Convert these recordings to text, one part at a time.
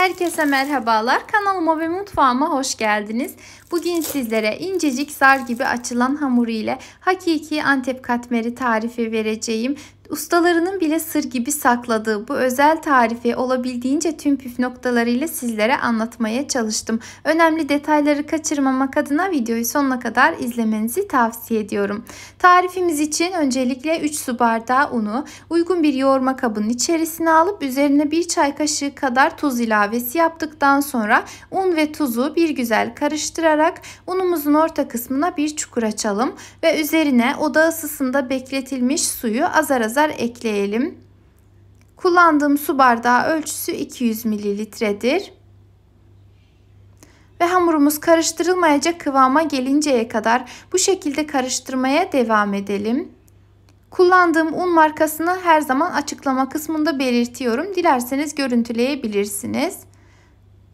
Herkese merhabalar. Kanalıma ve mutfağıma hoş geldiniz. Bugün sizlere incecik zar gibi açılan hamuru ile hakiki Antep katmeri tarifi vereceğim. Ustalarının bile sır gibi sakladığı bu özel tarifi olabildiğince tüm püf noktalarıyla sizlere anlatmaya çalıştım. Önemli detayları kaçırmamak adına videoyu sonuna kadar izlemenizi tavsiye ediyorum. Tarifimiz için öncelikle 3 su bardağı unu uygun bir yoğurma kabının içerisine alıp üzerine 1 çay kaşığı kadar tuz ilavesi yaptıktan sonra un ve tuzu bir güzel karıştırarak unumuzun orta kısmına bir çukur açalım ve üzerine oda ısısında bekletilmiş suyu azar azar miktar ekleyelim. Kullandığım su bardağı ölçüsü 200 mililitredir. Ve hamurumuz karıştırılmayacak kıvama gelinceye kadar bu şekilde karıştırmaya devam edelim. Kullandığım un markasını her zaman açıklama kısmında belirtiyorum. Dilerseniz görüntüleyebilirsiniz.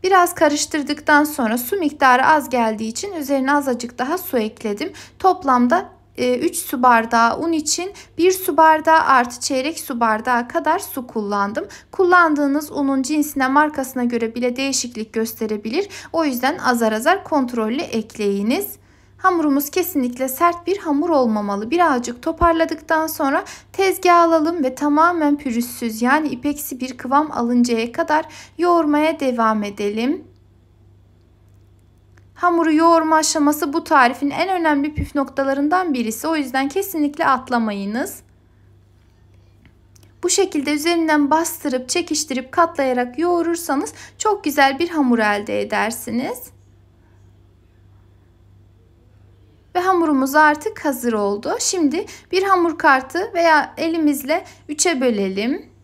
Biraz karıştırdıktan sonra su miktarı az geldiği için üzerine azıcık daha su ekledim. Toplamda 3 e, su bardağı un için 1 su bardağı artı çeyrek su bardağı kadar su kullandım. Kullandığınız unun cinsine markasına göre bile değişiklik gösterebilir. O yüzden azar azar kontrollü ekleyiniz. Hamurumuz kesinlikle sert bir hamur olmamalı. Birazcık toparladıktan sonra tezgaha alalım ve tamamen pürüzsüz yani ipeksi bir kıvam alıncaya kadar yoğurmaya devam edelim. Hamuru yoğurma aşaması bu tarifin en önemli püf noktalarından birisi. O yüzden kesinlikle atlamayınız. Bu şekilde üzerinden bastırıp çekiştirip katlayarak yoğurursanız çok güzel bir hamur elde edersiniz. Ve hamurumuz artık hazır oldu. Şimdi bir hamur kartı veya elimizle 3'e bölelim.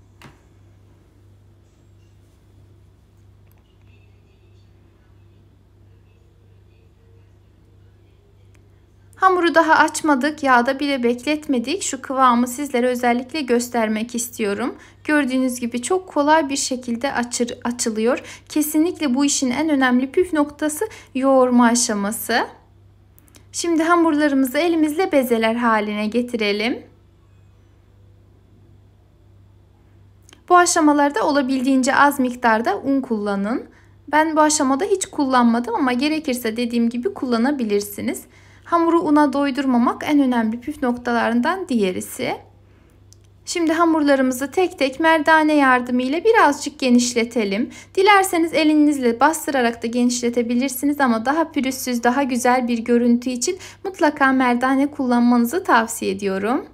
Hamuru daha açmadık, yağda bile bekletmedik. Şu kıvamı sizlere özellikle göstermek istiyorum. Gördüğünüz gibi çok kolay bir şekilde açır, açılıyor. Kesinlikle bu işin en önemli püf noktası yoğurma aşaması. Şimdi hamurlarımızı elimizle bezeler haline getirelim. Bu aşamalarda olabildiğince az miktarda un kullanın. Ben bu aşamada hiç kullanmadım ama gerekirse dediğim gibi kullanabilirsiniz. Hamuru una doydurmamak en önemli püf noktalarından diğerisi. Şimdi hamurlarımızı tek tek merdane yardımıyla birazcık genişletelim. Dilerseniz elinizle bastırarak da genişletebilirsiniz ama daha pürüzsüz, daha güzel bir görüntü için mutlaka merdane kullanmanızı tavsiye ediyorum.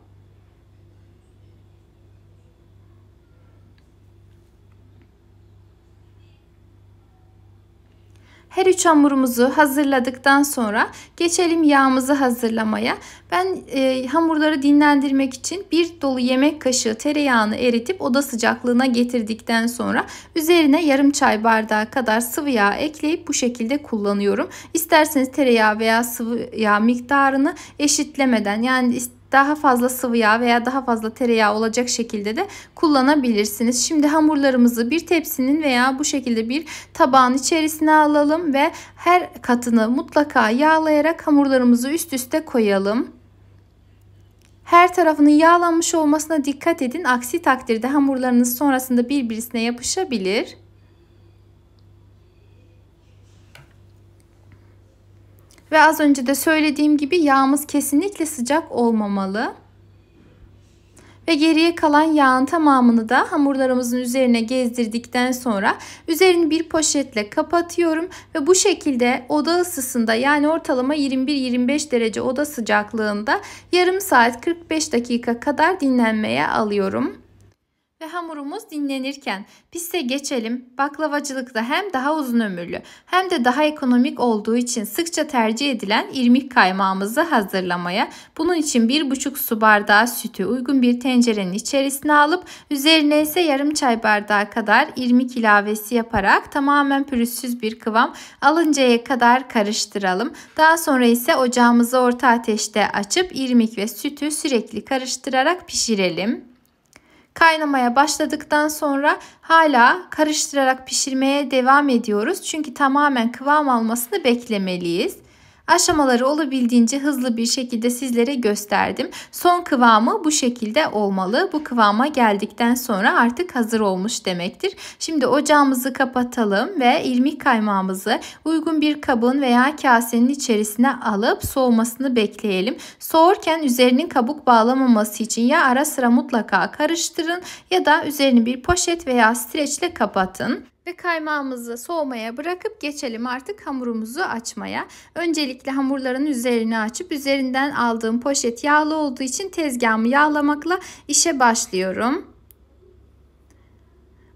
Her üç hamurumuzu hazırladıktan sonra geçelim yağımızı hazırlamaya. Ben e, hamurları dinlendirmek için bir dolu yemek kaşığı tereyağını eritip oda sıcaklığına getirdikten sonra üzerine yarım çay bardağı kadar sıvı yağ ekleyip bu şekilde kullanıyorum. İsterseniz tereyağı veya sıvı yağ miktarını eşitlemeden yani daha fazla sıvı yağ veya daha fazla tereyağı olacak şekilde de kullanabilirsiniz. Şimdi hamurlarımızı bir tepsinin veya bu şekilde bir tabağın içerisine alalım ve her katını mutlaka yağlayarak hamurlarımızı üst üste koyalım. Her tarafının yağlanmış olmasına dikkat edin. Aksi takdirde hamurlarınız sonrasında birbirisine yapışabilir. Ve az önce de söylediğim gibi yağımız kesinlikle sıcak olmamalı. Ve geriye kalan yağın tamamını da hamurlarımızın üzerine gezdirdikten sonra üzerini bir poşetle kapatıyorum. Ve bu şekilde oda ısısında yani ortalama 21-25 derece oda sıcaklığında yarım saat 45 dakika kadar dinlenmeye alıyorum ve hamurumuz dinlenirken piste geçelim. Baklavacılık da hem daha uzun ömürlü hem de daha ekonomik olduğu için sıkça tercih edilen irmik kaymağımızı hazırlamaya. Bunun için 1,5 su bardağı sütü uygun bir tencerenin içerisine alıp üzerine ise yarım çay bardağı kadar irmik ilavesi yaparak tamamen pürüzsüz bir kıvam alıncaya kadar karıştıralım. Daha sonra ise ocağımızı orta ateşte açıp irmik ve sütü sürekli karıştırarak pişirelim. Kaynamaya başladıktan sonra hala karıştırarak pişirmeye devam ediyoruz. Çünkü tamamen kıvam almasını beklemeliyiz. Aşamaları olabildiğince hızlı bir şekilde sizlere gösterdim. Son kıvamı bu şekilde olmalı. Bu kıvama geldikten sonra artık hazır olmuş demektir. Şimdi ocağımızı kapatalım ve irmik kaymağımızı uygun bir kabın veya kasenin içerisine alıp soğumasını bekleyelim. Soğurken üzerinin kabuk bağlamaması için ya ara sıra mutlaka karıştırın ya da üzerini bir poşet veya streçle kapatın ve kaymağımızı soğumaya bırakıp geçelim artık hamurumuzu açmaya. Öncelikle hamurların üzerini açıp üzerinden aldığım poşet yağlı olduğu için tezgahımı yağlamakla işe başlıyorum.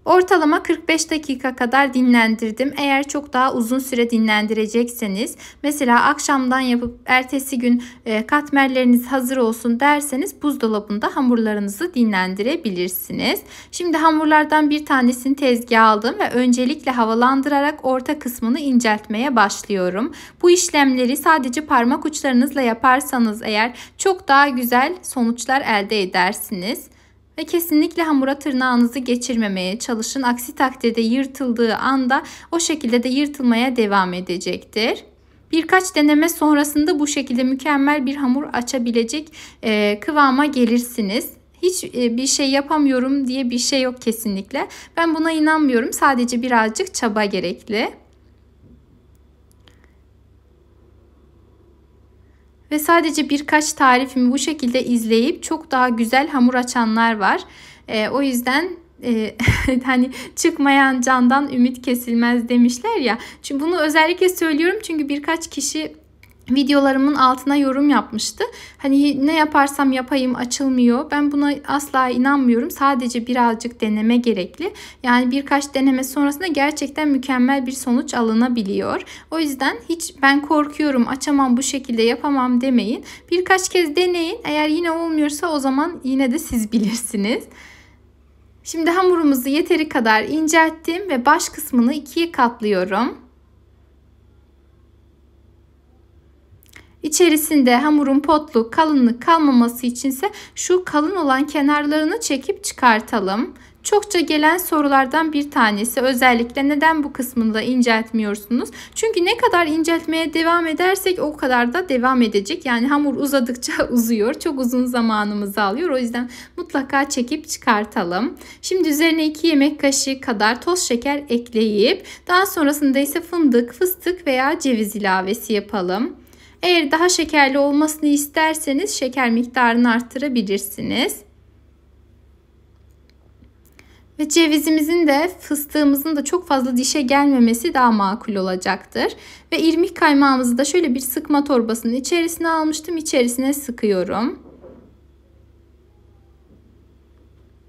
Ortalama 45 dakika kadar dinlendirdim. Eğer çok daha uzun süre dinlendirecekseniz mesela akşamdan yapıp ertesi gün e, katmerleriniz hazır olsun derseniz buzdolabında hamurlarınızı dinlendirebilirsiniz. Şimdi hamurlardan bir tanesini tezgaha aldım ve öncelikle havalandırarak orta kısmını inceltmeye başlıyorum. Bu işlemleri sadece parmak uçlarınızla yaparsanız eğer çok daha güzel sonuçlar elde edersiniz. Ve kesinlikle hamura tırnağınızı geçirmemeye çalışın. Aksi takdirde yırtıldığı anda o şekilde de yırtılmaya devam edecektir. Birkaç deneme sonrasında bu şekilde mükemmel bir hamur açabilecek e, kıvama gelirsiniz. Hiç e, bir şey yapamıyorum diye bir şey yok kesinlikle. Ben buna inanmıyorum. Sadece birazcık çaba gerekli. ve sadece birkaç tarifimi bu şekilde izleyip çok daha güzel hamur açanlar var. E, o yüzden e, hani çıkmayan candan ümit kesilmez demişler ya. Çünkü bunu özellikle söylüyorum çünkü birkaç kişi videolarımın altına yorum yapmıştı. Hani ne yaparsam yapayım açılmıyor. Ben buna asla inanmıyorum. Sadece birazcık deneme gerekli. Yani birkaç deneme sonrasında gerçekten mükemmel bir sonuç alınabiliyor. O yüzden hiç ben korkuyorum, açamam, bu şekilde yapamam demeyin. Birkaç kez deneyin. Eğer yine olmuyorsa o zaman yine de siz bilirsiniz. Şimdi hamurumuzu yeteri kadar incelttim ve baş kısmını ikiye katlıyorum. İçerisinde hamurun potlu kalınlık kalmaması içinse şu kalın olan kenarlarını çekip çıkartalım. Çokça gelen sorulardan bir tanesi özellikle neden bu kısmını da inceltmiyorsunuz? Çünkü ne kadar inceltmeye devam edersek o kadar da devam edecek. Yani hamur uzadıkça uzuyor. Çok uzun zamanımızı alıyor. O yüzden mutlaka çekip çıkartalım. Şimdi üzerine 2 yemek kaşığı kadar toz şeker ekleyip daha sonrasında ise fındık, fıstık veya ceviz ilavesi yapalım. Eğer daha şekerli olmasını isterseniz şeker miktarını arttırabilirsiniz. Ve cevizimizin de fıstığımızın da çok fazla dişe gelmemesi daha makul olacaktır. Ve irmik kaymağımızı da şöyle bir sıkma torbasının içerisine almıştım. İçerisine sıkıyorum.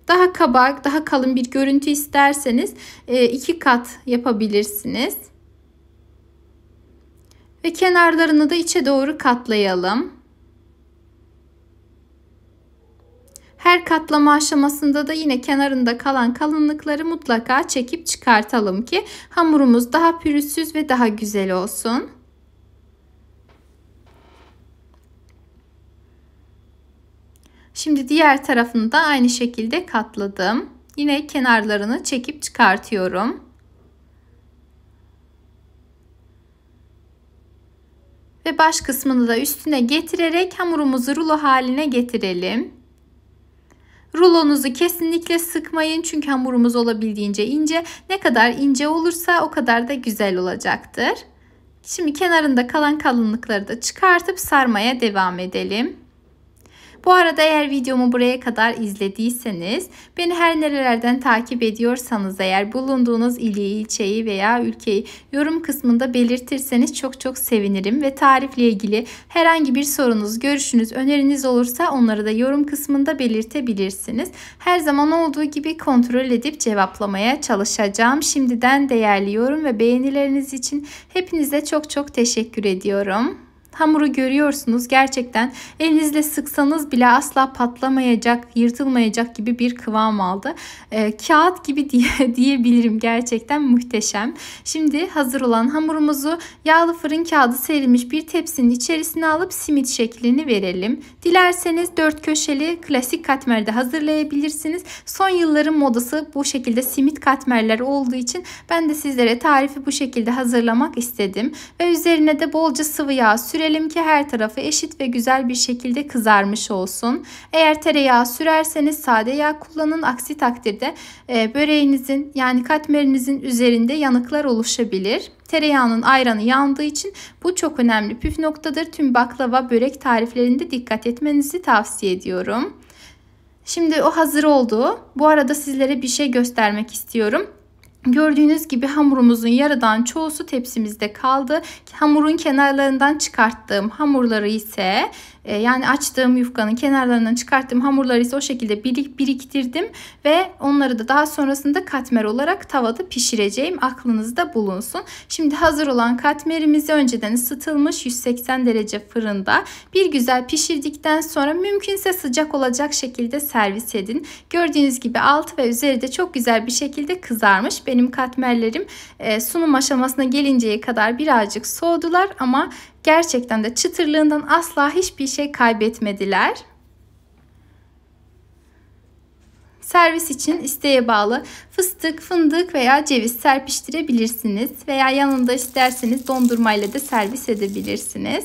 Daha kabak, daha kalın bir görüntü isterseniz e, iki kat yapabilirsiniz ve kenarlarını da içe doğru katlayalım. Her katlama aşamasında da yine kenarında kalan kalınlıkları mutlaka çekip çıkartalım ki hamurumuz daha pürüzsüz ve daha güzel olsun. Şimdi diğer tarafını da aynı şekilde katladım. Yine kenarlarını çekip çıkartıyorum. baş kısmını da üstüne getirerek hamurumuzu rulo haline getirelim. Rulonuzu kesinlikle sıkmayın çünkü hamurumuz olabildiğince ince. Ne kadar ince olursa o kadar da güzel olacaktır. Şimdi kenarında kalan kalınlıkları da çıkartıp sarmaya devam edelim. Bu arada eğer videomu buraya kadar izlediyseniz beni her nerelerden takip ediyorsanız eğer bulunduğunuz ili, ilçeyi veya ülkeyi yorum kısmında belirtirseniz çok çok sevinirim ve tarifle ilgili herhangi bir sorunuz, görüşünüz, öneriniz olursa onları da yorum kısmında belirtebilirsiniz. Her zaman olduğu gibi kontrol edip cevaplamaya çalışacağım. Şimdiden değerli yorum ve beğenileriniz için hepinize çok çok teşekkür ediyorum. Hamuru görüyorsunuz gerçekten elinizle sıksanız bile asla patlamayacak, yırtılmayacak gibi bir kıvam aldı. E, kağıt gibi diye diyebilirim gerçekten muhteşem. Şimdi hazır olan hamurumuzu yağlı fırın kağıdı serilmiş bir tepsinin içerisine alıp simit şeklini verelim. Dilerseniz dört köşeli klasik katmerde hazırlayabilirsiniz. Son yılların modası bu şekilde simit katmerler olduğu için ben de sizlere tarifi bu şekilde hazırlamak istedim. Ve üzerine de bolca sıvı yağ süre Görelim ki her tarafı eşit ve güzel bir şekilde kızarmış olsun. Eğer tereyağı sürerseniz sade yağ kullanın. Aksi takdirde e, böreğinizin yani katmerinizin üzerinde yanıklar oluşabilir. Tereyağının ayranı yandığı için bu çok önemli püf noktadır. Tüm baklava börek tariflerinde dikkat etmenizi tavsiye ediyorum. Şimdi o hazır oldu. Bu arada sizlere bir şey göstermek istiyorum. Gördüğünüz gibi hamurumuzun yarıdan çoğusu tepsimizde kaldı. Hamurun kenarlarından çıkarttığım hamurları ise e, yani açtığım yufkanın kenarlarından çıkarttığım hamurları ise o şekilde birik biriktirdim ve onları da daha sonrasında katmer olarak tavada pişireceğim. Aklınızda bulunsun. Şimdi hazır olan katmerimizi önceden ısıtılmış 180 derece fırında bir güzel pişirdikten sonra mümkünse sıcak olacak şekilde servis edin. Gördüğünüz gibi altı ve üzeri de çok güzel bir şekilde kızarmış benim katmerlerim e, sunum aşamasına gelinceye kadar birazcık soğudular ama gerçekten de çıtırlığından asla hiçbir şey kaybetmediler. Servis için isteğe bağlı fıstık, fındık veya ceviz serpiştirebilirsiniz veya yanında isterseniz dondurmayla da servis edebilirsiniz.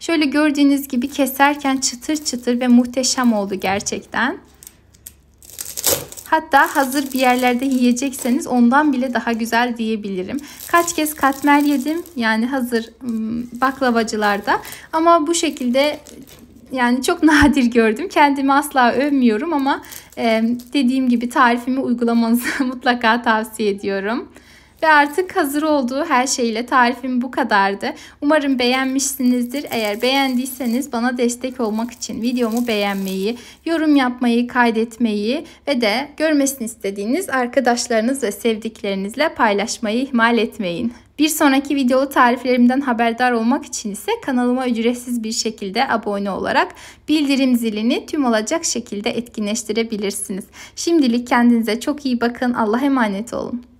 Şöyle gördüğünüz gibi keserken çıtır çıtır ve muhteşem oldu gerçekten. Hatta hazır bir yerlerde yiyecekseniz ondan bile daha güzel diyebilirim. Kaç kez katmer yedim yani hazır baklavacılarda ama bu şekilde yani çok nadir gördüm. Kendimi asla övmüyorum ama dediğim gibi tarifimi uygulamanızı mutlaka tavsiye ediyorum. Ve artık hazır olduğu her şeyle tarifim bu kadardı. Umarım beğenmişsinizdir. Eğer beğendiyseniz bana destek olmak için videomu beğenmeyi, yorum yapmayı, kaydetmeyi ve de görmesini istediğiniz arkadaşlarınız ve sevdiklerinizle paylaşmayı ihmal etmeyin. Bir sonraki videolu tariflerimden haberdar olmak için ise kanalıma ücretsiz bir şekilde abone olarak bildirim zilini tüm olacak şekilde etkinleştirebilirsiniz. Şimdilik kendinize çok iyi bakın. Allah'a emanet olun.